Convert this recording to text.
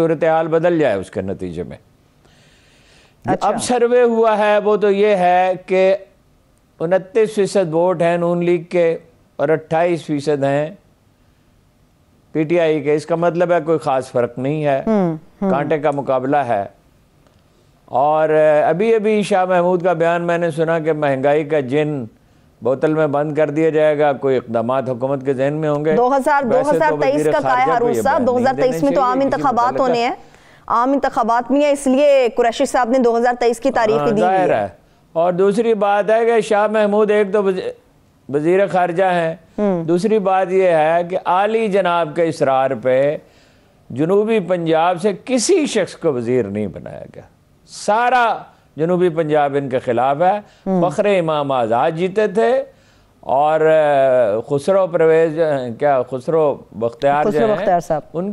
सूरत हाल बदल जाए उसके नतीजे में अच्छा। अब सर्वे हुआ है वो तो ये है कि उनतीस फीसद वोट हैं नून लीग के और अट्ठाईस फीसद हैं पीटीआई के इसका मतलब है कोई ख़ास फ़र्क नहीं है हम्म, हम्म। कांटे का मुकाबला है और अभी अभी शाह महमूद का बयान मैंने सुना कि महंगाई का जिन बोतल में बंद कर दिया जाएगा कोई इकदाम हुकूमत के जहन में होंगे दो हजार दो तो हजार तेईस का काया दो हजार तेईस में तो आम इंतबात होने हैं आम इंतबात में है इसलिए कुरैशी साहब ने 2023 की हाँ, तारीख दी है और दूसरी बात है कि शाह महमूद एक तो वजीर खारजा हैं हम्म। दूसरी बात यह है कि आली जनाब के इसरार पे जनूबी पंजाब से किसी शख्स को वजीर नहीं बनाया गया सारा जनूबी पंजाब इनके ख़िलाफ़ है फ़खर इमाम आज़ाद जीते थे और खुसरो परवेज क्या खुसरो बख्तियार उनके